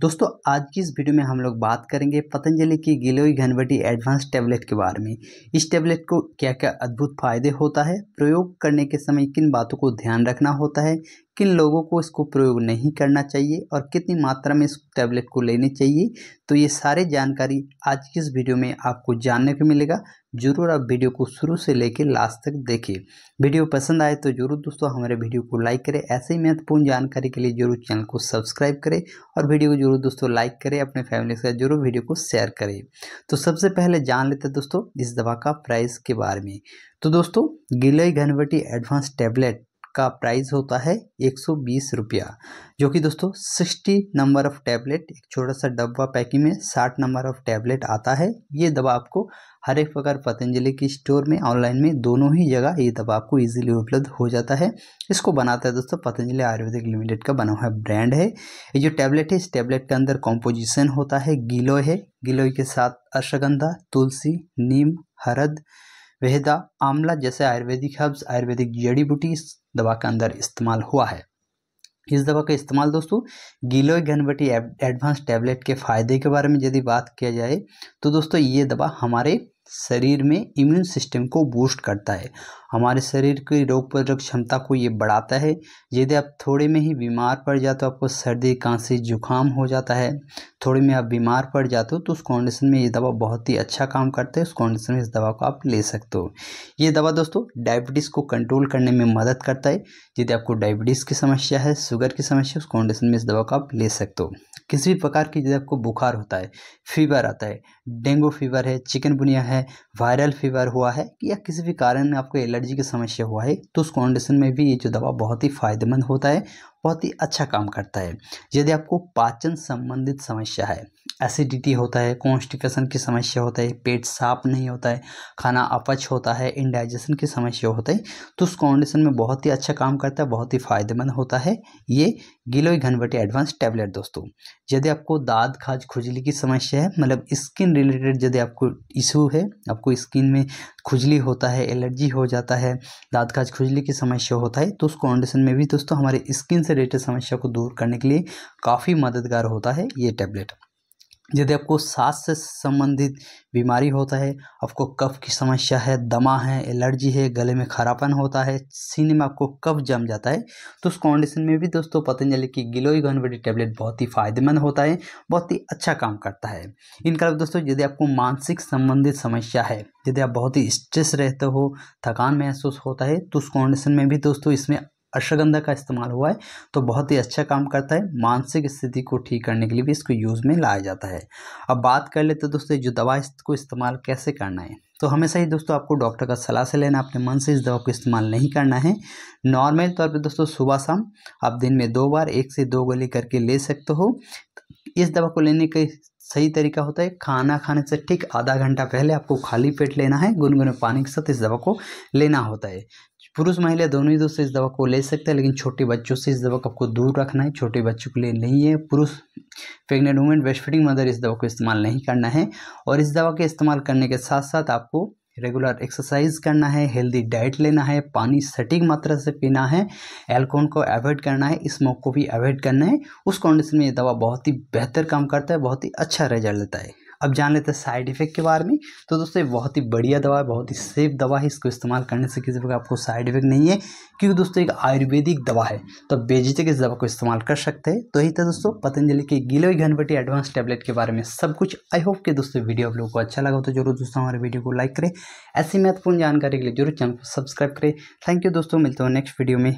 दोस्तों आज की इस वीडियो में हम लोग बात करेंगे पतंजलि की गिलोई घनवटी एडवांस टैबलेट के बारे में इस टैबलेट को क्या क्या अद्भुत फायदे होता है प्रयोग करने के समय किन बातों को ध्यान रखना होता है किन लोगों को इसको प्रयोग नहीं करना चाहिए और कितनी मात्रा में इस टैबलेट को लेनी चाहिए तो ये सारी जानकारी आज की इस वीडियो में आपको जानने को मिलेगा ज़रूर आप वीडियो को शुरू से लेकर लास्ट तक देखिए वीडियो पसंद आए तो ज़रूर दोस्तों हमारे वीडियो को लाइक करें ऐसे ही महत्वपूर्ण जानकारी के लिए जरूर चैनल को सब्सक्राइब करें और वीडियो को जरूर दोस्तों लाइक करें अपने फैमिली के साथ जरूर वीडियो को शेयर करें तो सबसे पहले जान लेते दोस्तों इस दवा का प्राइस के बारे में तो दोस्तों गिलई घनवटी एडवांस टैबलेट का प्राइस होता है एक सौ बीस रुपया जो कि दोस्तों सिक्सटी नंबर ऑफ़ टैबलेट एक छोटा सा डब्बा पैकिंग में साठ नंबर ऑफ़ टैबलेट आता है ये दवा आपको हर एक प्रकार पतंजलि की स्टोर में ऑनलाइन में दोनों ही जगह ये दवा आपको इजीली उपलब्ध हो जाता है इसको बनाता है दोस्तों पतंजलि आयुर्वेदिक लिमिटेड का बना हुआ ब्रांड है ये जो टैबलेट है इस टैबलेट के अंदर कॉम्पोजिशन होता है गिलोय है गिलोय के साथ अश्वगंधा तुलसी नीम हरद वेहदा आमला जैसे आयुर्वेदिक हर्ब्स आयुर्वेदिक जड़ी बूटी दवा के अंदर इस्तेमाल हुआ है इस दवा का इस्तेमाल दोस्तों गिलोय घनवटी एडवांस टैबलेट के फ़ायदे के बारे में यदि बात किया जाए तो दोस्तों ये दवा हमारे शरीर में इम्यून सिस्टम को बूस्ट करता है हमारे शरीर की रोग प्रतिरोध क्षमता को ये बढ़ाता है यदि आप थोड़े में ही बीमार पड़ जाते हो आपको सर्दी खांसी जुकाम हो जाता है थोड़े में आप बीमार पड़ जाते हो तो उस कंडीशन में ये दवा बहुत ही अच्छा काम करता है उस कंडीशन में इस दवा को आप ले सकते हो ये दवा दोस्तों डायबिटीज़ को कंट्रोल करने में मदद करता है यदि आपको डायबिटीज़ की समस्या है शुगर की समस्या उस कंडीशन में इस दवा को आप ले सकते हो किसी भी प्रकार की यदि आपको बुखार होता है फीवर आता है डेंगू फीवर है चिकनगुनिया है है वायरल फीवर हुआ है या किसी भी कारण आपको एलर्जी की समस्या हुआ है तो उस कंडीशन में भी ये जो दवा बहुत ही फ़ायदेमंद होता है बहुत ही अच्छा काम करता है यदि आपको पाचन संबंधित समस्या है एसिडिटी होता है कॉन्स्टिपेशन की समस्या होता है पेट साफ नहीं होता है खाना अपच होता है इनडाइजेशन की समस्या होता है तो उस कॉन्डिशन में बहुत ही अच्छा काम करता है बहुत ही फायदेमंद होता है ये गिलोई घनवटी एडवांस टैबलेट दोस्तों यदि आपको दाद खाज खुजली की समस्या है मतलब स्किन रिलेटेड यदि आपको इशू है आपको स्किन में खुजली होता है एलर्जी हो जाता है दाद खाज खुजली की समस्या होता है तो उस कॉन्डिशन में भी दोस्तों हमारे स्किन से रिलेटेड समस्या को दूर करने के लिए काफ़ी मददगार होता है ये टैबलेट यदि आपको सांस से संबंधित बीमारी होता है आपको कफ की समस्या है दमा है एलर्जी है गले में खरापन होता है सीने में आपको कफ जम जाता है तो उस कंडीशन में भी दोस्तों पतंजलि की गिलोई घनबड़ी टैबलेट बहुत ही फायदेमंद होता है बहुत ही अच्छा काम करता है इनका दोस्तों यदि आपको मानसिक संबंधित समस्या है यदि आप बहुत ही स्ट्रेस रहते हो थकान महसूस होता है तो उस कॉन्डिशन में भी दोस्तों इसमें अश्वगंधा का इस्तेमाल हुआ है तो बहुत ही अच्छा काम करता है मानसिक स्थिति को ठीक करने के लिए भी इसको यूज़ में लाया जाता है अब बात कर लेते हैं दोस्तों जो दवा इसको इस्तेमाल कैसे करना है तो हमेशा ही दोस्तों आपको डॉक्टर का सलाह से लेना अपने मन से इस दवा को इस्तेमाल नहीं करना है नॉर्मल तौर पर दोस्तों सुबह शाम आप दिन में दो बार एक से दो गोली करके ले सकते हो इस दवा को लेने का सही तरीका होता है खाना खाने से ठीक आधा घंटा पहले आपको खाली पेट लेना है गुनगुने पानी के साथ इस दवा को लेना होता है पुरुष महिला दोनों ही दोस्त तो इस दवा को ले सकते हैं लेकिन छोटे बच्चों से इस दवा को आपको दूर रखना है छोटे बच्चों के लिए नहीं है पुरुष pregnant women breast feeding mother इस दवा को इस्तेमाल नहीं करना है और इस दवा के इस्तेमाल करने के साथ साथ आपको रेगुलर एक्सरसाइज करना है हेल्दी डाइट लेना है पानी सटीक मात्रा से पीना है एल्कोहल को अवॉइड करना है स्मोक को भी अवॉइड करना है उस कंडीशन में ये दवा बहुत ही बेहतर काम करता है बहुत ही अच्छा रिजल्ट देता है अब जान लेते हैं साइड इफेक्ट के बारे में तो दोस्तों ये बहुत ही बढ़िया दवा है बहुत ही सेफ दवा है इसको इस्तेमाल करने से किसी प्रकार आपको साइड इफेक्ट नहीं है क्योंकि दोस्तों एक आयुर्वेदिक दवा है तो आप बेझिझक इस दवा को इस्तेमाल कर सकते हैं तो यही था दोस्तों पतंजलि के गिलोई घनवटी एडवांस टैबलेट के बारे में सब कुछ आई होप के दोस्तों वीडियो आप लोगों को अच्छा लगा हो तो जरूर दोस्तों हमारे वीडियो को लाइक करें ऐसी महत्वपूर्ण जानकारी के लिए जरूर चैनल को सब्सक्राइब करें थैंक यू दोस्तों मिलते हो नेक्स्ट वीडियो में